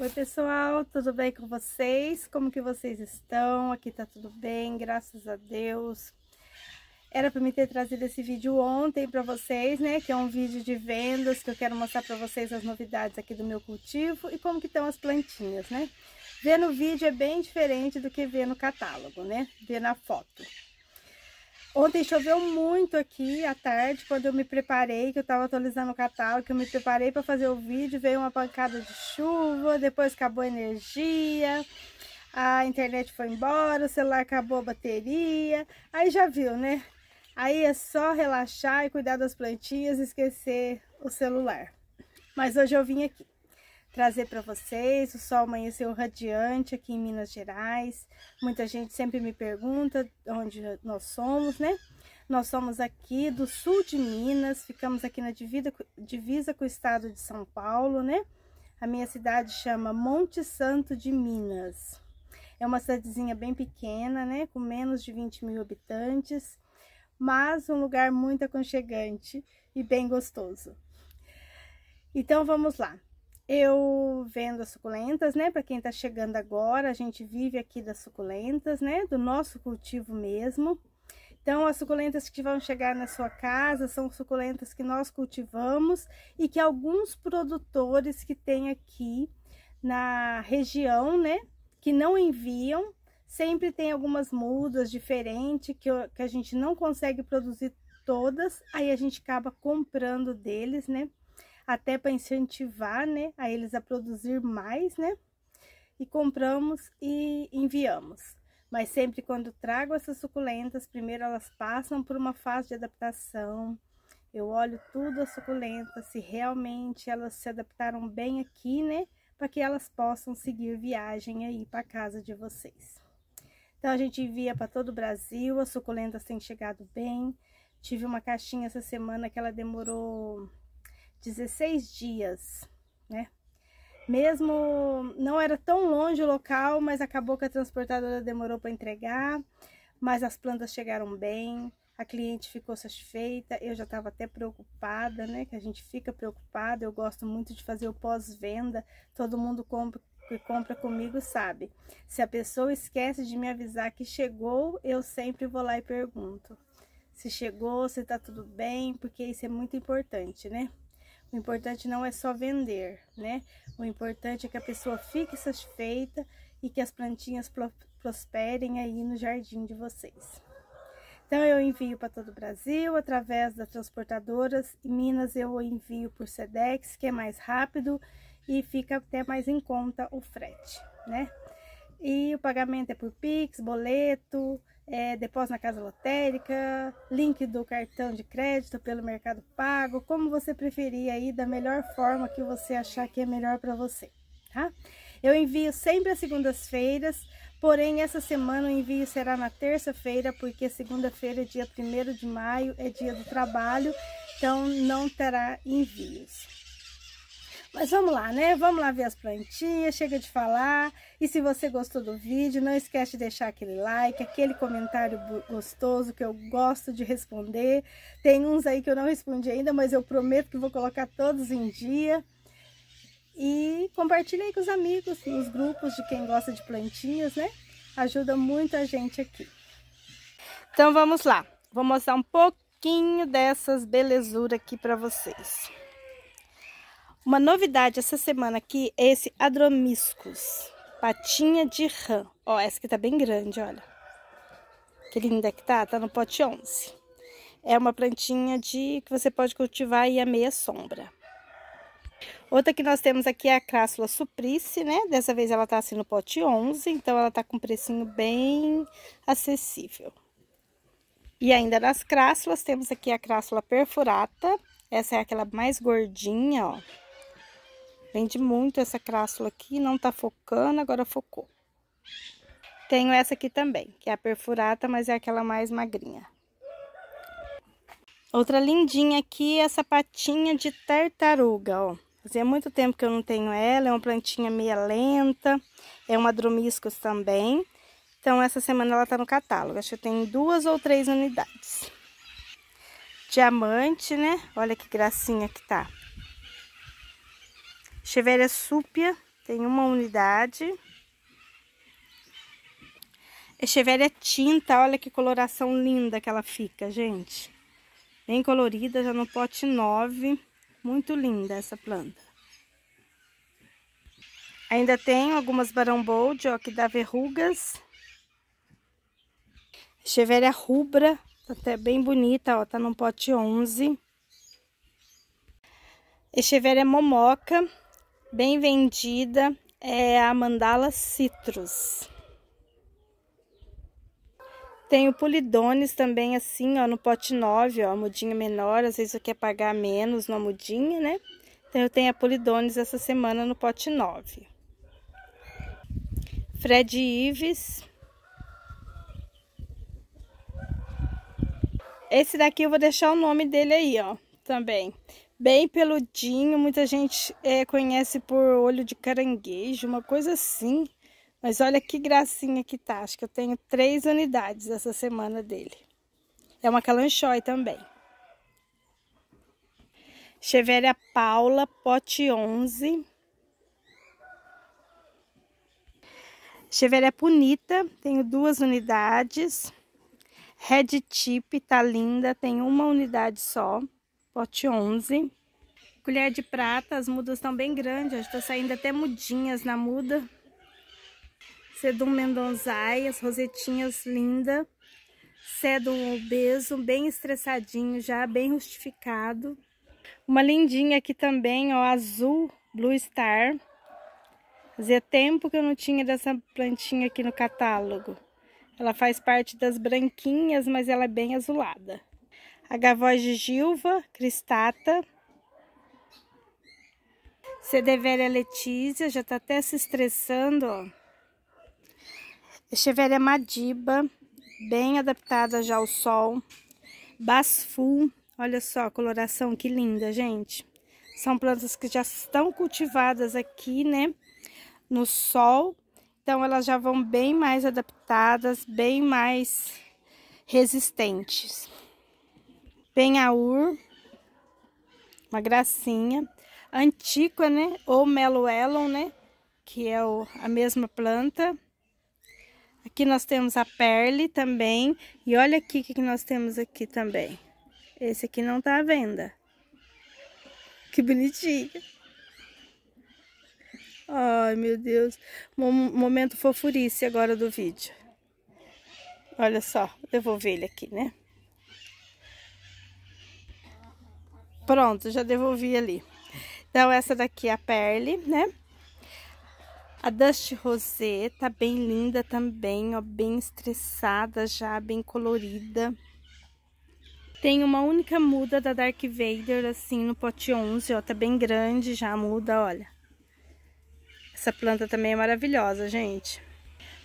Oi pessoal, tudo bem com vocês? Como que vocês estão? Aqui tá tudo bem, graças a Deus. Era para me ter trazido esse vídeo ontem para vocês, né? Que é um vídeo de vendas que eu quero mostrar para vocês as novidades aqui do meu cultivo e como que estão as plantinhas, né? Ver no vídeo é bem diferente do que ver no catálogo, né? Ver na foto. Ontem choveu muito aqui à tarde, quando eu me preparei, que eu estava atualizando o catálogo, que eu me preparei para fazer o vídeo, veio uma pancada de chuva, depois acabou a energia, a internet foi embora, o celular acabou a bateria, aí já viu, né? Aí é só relaxar e cuidar das plantinhas, esquecer o celular. Mas hoje eu vim aqui trazer para vocês. O sol amanheceu radiante aqui em Minas Gerais. Muita gente sempre me pergunta onde nós somos, né? Nós somos aqui do sul de Minas, ficamos aqui na divisa, divisa com o estado de São Paulo, né? A minha cidade chama Monte Santo de Minas. É uma cidadezinha bem pequena, né? Com menos de 20 mil habitantes, mas um lugar muito aconchegante e bem gostoso. Então vamos lá. Eu vendo as suculentas, né? Para quem tá chegando agora, a gente vive aqui das suculentas, né? Do nosso cultivo mesmo. Então, as suculentas que vão chegar na sua casa são suculentas que nós cultivamos e que alguns produtores que tem aqui na região, né? Que não enviam, sempre tem algumas mudas diferentes que, que a gente não consegue produzir todas, aí a gente acaba comprando deles, né? até para incentivar, né, a eles a produzir mais, né? E compramos e enviamos. Mas sempre quando trago essas suculentas, primeiro elas passam por uma fase de adaptação. Eu olho tudo a suculenta, se realmente elas se adaptaram bem aqui, né? Para que elas possam seguir viagem aí para casa de vocês. Então a gente envia para todo o Brasil, as suculentas têm chegado bem. Tive uma caixinha essa semana que ela demorou 16 dias, né? Mesmo não era tão longe o local, mas acabou que a transportadora demorou para entregar, mas as plantas chegaram bem, a cliente ficou satisfeita, eu já estava até preocupada, né? Que a gente fica preocupada, eu gosto muito de fazer o pós-venda, todo mundo compra, que compra comigo sabe. Se a pessoa esquece de me avisar que chegou, eu sempre vou lá e pergunto. Se chegou, se tá tudo bem, porque isso é muito importante, né? O importante não é só vender, né? O importante é que a pessoa fique satisfeita e que as plantinhas prosperem aí no jardim de vocês. Então eu envio para todo o Brasil através das transportadoras. Em Minas eu envio por Sedex, que é mais rápido e fica até mais em conta o frete, né? E o pagamento é por Pix, boleto, é, depósito na casa lotérica, link do cartão de crédito pelo Mercado Pago, como você preferir aí, da melhor forma que você achar que é melhor para você, tá? Eu envio sempre às segundas-feiras, porém essa semana o envio será na terça-feira, porque segunda-feira, dia 1 de maio, é dia do trabalho, então não terá envios. Mas vamos lá, né? Vamos lá ver as plantinhas, chega de falar. E se você gostou do vídeo, não esquece de deixar aquele like, aquele comentário gostoso que eu gosto de responder. Tem uns aí que eu não respondi ainda, mas eu prometo que vou colocar todos em dia. E compartilhe aí com os amigos, nos grupos de quem gosta de plantinhas, né? Ajuda muito a gente aqui. Então vamos lá, vou mostrar um pouquinho dessas belezuras aqui para vocês. Uma novidade essa semana aqui é esse Adromiscus, patinha de rã. Ó, essa aqui tá bem grande, olha. Que linda que tá, tá no pote 11. É uma plantinha de que você pode cultivar e a meia sombra. Outra que nós temos aqui é a Crássula Suplice, né? Dessa vez ela tá assim no pote 11, então ela tá com um precinho bem acessível. E ainda nas crássulas, temos aqui a crássula perfurata. Essa é aquela mais gordinha, ó. Vende muito essa crássula aqui, não tá focando, agora focou. Tenho essa aqui também, que é a perfurata, mas é aquela mais magrinha. Outra lindinha aqui é a sapatinha de tartaruga, ó. Fazia muito tempo que eu não tenho ela, é uma plantinha meia lenta, é uma dromiscus também. Então, essa semana ela tá no catálogo, acho que eu tenho duas ou três unidades. Diamante, né? Olha que gracinha que tá. Cheveria súpia tem uma unidade. Echeveria é tinta, olha que coloração linda que ela fica, gente. Bem colorida, já no pote 9. Muito linda essa planta. Ainda tenho algumas Barão Bold, ó, que dá verrugas. Echeveria rubra, tá até bem bonita, ó, tá no pote 11. Echeveria momoca, bem vendida é a Mandala Citrus. Tenho polidones também assim, ó, no pote 9, ó, mudinha menor, às vezes eu quero pagar menos na mudinha, né? Então eu tenho a polidones essa semana no pote 9. Fred Ives. Esse daqui eu vou deixar o nome dele aí, ó, também bem peludinho, muita gente é, conhece por olho de caranguejo, uma coisa assim. Mas olha que gracinha que tá, acho que eu tenho três unidades essa semana dele. É uma calanchói também. Cheveria Paula, pote 11. Cheveria Punita, tenho duas unidades. Red Tip, tá linda, tem uma unidade só pote 11. Colher de prata, as mudas estão bem grandes, Estão tá saindo até mudinhas na muda. Sedum mendonzai, as rosetinhas linda. Sedum obeso, bem estressadinho já, bem rustificado. Uma lindinha aqui também, ó, azul Blue Star. Fazia tempo que eu não tinha dessa plantinha aqui no catálogo. Ela faz parte das branquinhas, mas ela é bem azulada a de Gilva, Cristata, Cedevelha Letícia, já tá até se estressando, ó. Echeveria é Madiba, bem adaptada já ao sol. Basful, olha só a coloração, que linda, gente. São plantas que já estão cultivadas aqui, né, no sol. Então, elas já vão bem mais adaptadas, bem mais resistentes penhaur, uma gracinha. Antíqua, né? Ou melo né? Que é o, a mesma planta. Aqui nós temos a perle também. E olha aqui o que nós temos aqui também. Esse aqui não tá à venda. Que bonitinho. Ai, meu Deus. Momento fofurice agora do vídeo. Olha só, eu vou ver ele aqui, né? Pronto, já devolvi ali. Então, essa daqui é a Perle, né? A Dust Rosé tá bem linda também, ó, bem estressada já, bem colorida. Tem uma única muda da Dark Vader, assim, no pote 11, ó, tá bem grande já a muda, olha. Essa planta também é maravilhosa, gente.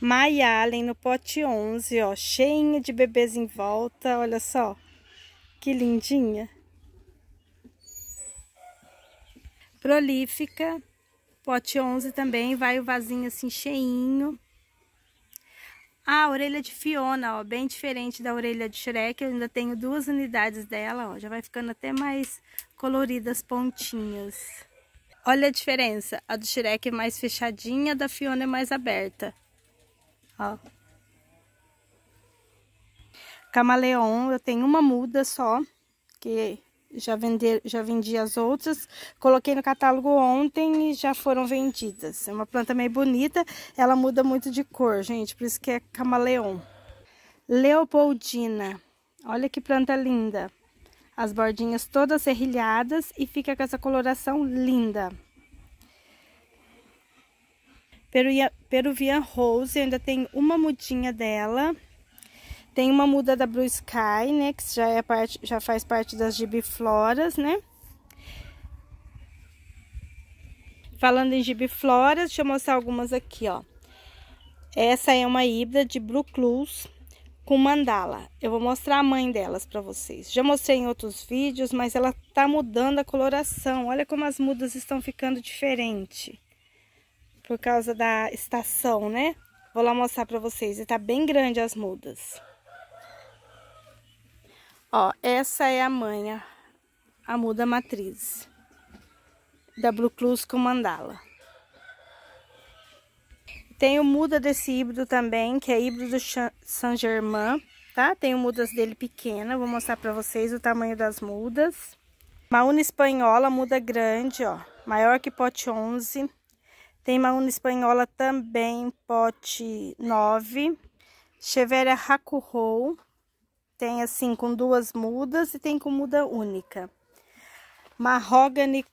Mayalen no pote 11, ó, cheinha de bebês em volta, olha só. Que lindinha. prolífica. Pote 11 também, vai o vasinho assim cheinho. A orelha de Fiona, ó, bem diferente da orelha de Shrek, eu ainda tenho duas unidades dela, ó, já vai ficando até mais coloridas pontinhas. Olha a diferença, a do Shrek é mais fechadinha, a da Fiona é mais aberta, ó. Camaleon, eu tenho uma muda só, que já, vender, já vendi as outras, coloquei no catálogo ontem e já foram vendidas. É uma planta meio bonita, ela muda muito de cor, gente, por isso que é camaleão. Leopoldina, olha que planta linda. As bordinhas todas serrilhadas e fica com essa coloração linda. Peruvian Rose, ainda tem uma mudinha dela, tem uma muda da Blue Sky, né? Que já, é parte, já faz parte das gibifloras, né? Falando em gibifloras, deixa eu mostrar algumas aqui, ó. Essa é uma híbrida de Blue Clues com mandala. Eu vou mostrar a mãe delas para vocês. Já mostrei em outros vídeos, mas ela tá mudando a coloração. Olha como as mudas estão ficando diferente. Por causa da estação, né? Vou lá mostrar para vocês. E tá bem grande as mudas. Ó, essa é a manha, a muda matriz, da Blue Clues com mandala. Tem o muda desse híbrido também, que é híbrido Saint Germain, tá? Tenho mudas dele pequena, vou mostrar pra vocês o tamanho das mudas. Mauna espanhola, muda grande, ó, maior que pote 11. Tem Mauna espanhola também, pote 9. Chevera Racurrou, tem assim com duas mudas e tem com muda única. Marrogane,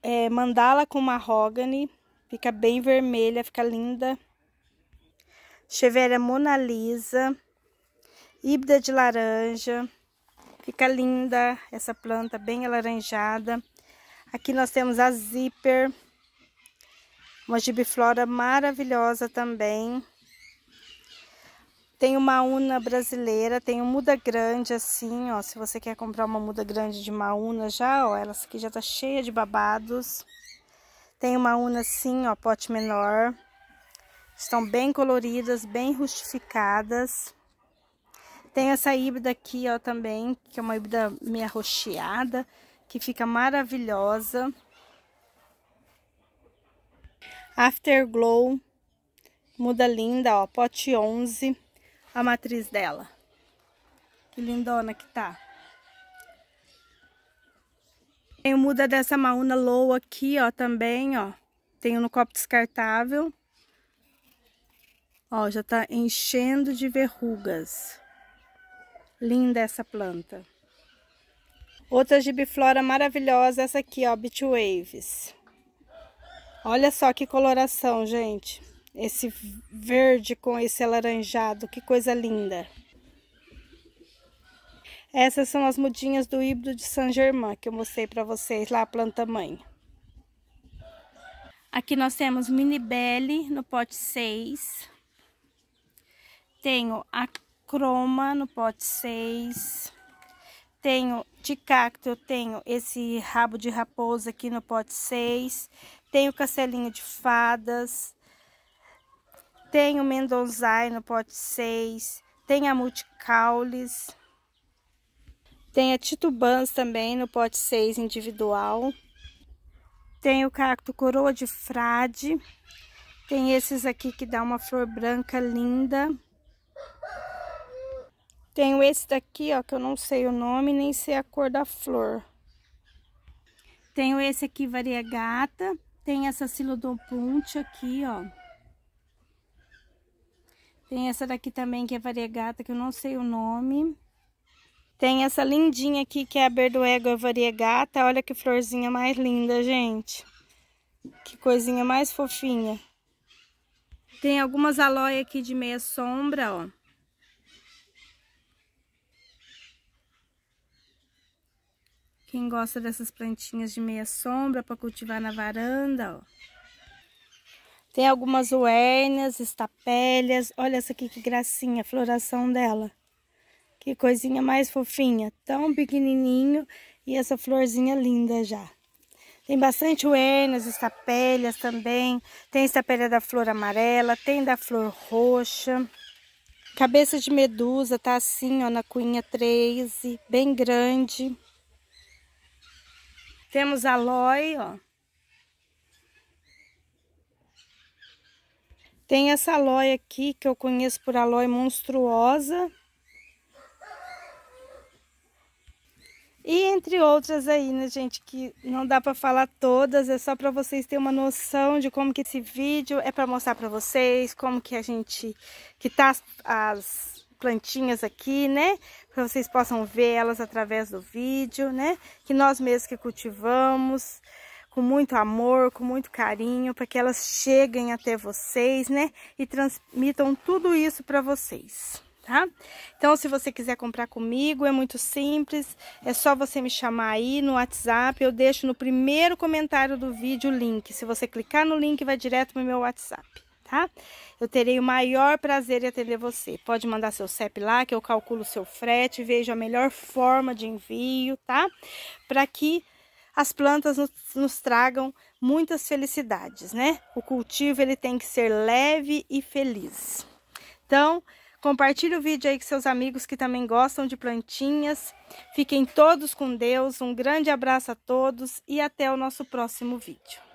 é, mandala com marrogane, fica bem vermelha, fica linda. Chevera Mona Lisa, híbrida de laranja, fica linda essa planta, bem alaranjada. Aqui nós temos a zíper, uma gibiflora maravilhosa também. Tem uma una brasileira, tem um muda grande assim, ó. Se você quer comprar uma muda grande de uma una já, ó, ela aqui já tá cheia de babados. Tem uma una assim, ó, pote menor. Estão bem coloridas, bem rustificadas. Tem essa híbrida aqui, ó, também, que é uma híbrida meia rocheada, que fica maravilhosa. Afterglow, muda linda, ó, pote 11 a matriz dela. Que lindona que tá. Tem muda dessa mauna low aqui, ó, também, ó. Tenho no copo descartável. Ó, já tá enchendo de verrugas. Linda essa planta. Outra gibiflora maravilhosa, essa aqui, ó, Beach Waves. Olha só que coloração, gente. Esse verde com esse alaranjado, que coisa linda. Essas são as mudinhas do híbrido de San Germain que eu mostrei para vocês lá, a planta mãe. Aqui nós temos mini belly no pote 6. Tenho a croma no pote 6. Tenho de cacto, eu tenho esse rabo de raposa aqui no pote 6. Tenho castelinho de fadas. Tem o Mendonzai no pote 6. Tem a Multicaules. Tem a Titubans também no pote 6 individual. Tem o cacto coroa de frade. Tem esses aqui que dá uma flor branca linda. Tenho esse daqui, ó, que eu não sei o nome, nem sei a cor da flor. Tenho esse aqui, variegata. Tem essa silodopunte aqui, ó. Tem essa daqui também que é variegata, que eu não sei o nome. Tem essa lindinha aqui que é a Berdoego variegata. Olha que florzinha mais linda, gente. Que coisinha mais fofinha. Tem algumas aloe aqui de meia sombra, ó. Quem gosta dessas plantinhas de meia sombra para cultivar na varanda, ó. Tem algumas uérnias, estapélias. Olha essa aqui que gracinha, a floração dela. Que coisinha mais fofinha. Tão pequenininho e essa florzinha linda já. Tem bastante uernas, estapélias também. Tem estapélia da flor amarela, tem da flor roxa. Cabeça de medusa tá assim, ó, na cunha 13, bem grande. Temos aloe, ó. Tem essa aloe aqui que eu conheço por aloe monstruosa. E entre outras aí, né, gente, que não dá para falar todas, é só para vocês terem uma noção de como que esse vídeo é para mostrar para vocês, como que a gente que tá as, as plantinhas aqui, né? Para vocês possam ver elas através do vídeo, né? Que nós mesmos que cultivamos com muito amor, com muito carinho, para que elas cheguem até vocês, né? E transmitam tudo isso para vocês. Tá? Então, se você quiser comprar comigo, é muito simples, é só você me chamar aí no WhatsApp, eu deixo no primeiro comentário do vídeo o link. Se você clicar no link, vai direto no meu WhatsApp, tá? Eu terei o maior prazer em atender você. Pode mandar seu CEP lá, que eu calculo o seu frete, vejo a melhor forma de envio, tá? Para que as plantas nos, nos tragam muitas felicidades, né? O cultivo ele tem que ser leve e feliz. Então, compartilhe o vídeo aí com seus amigos que também gostam de plantinhas. Fiquem todos com Deus, um grande abraço a todos e até o nosso próximo vídeo.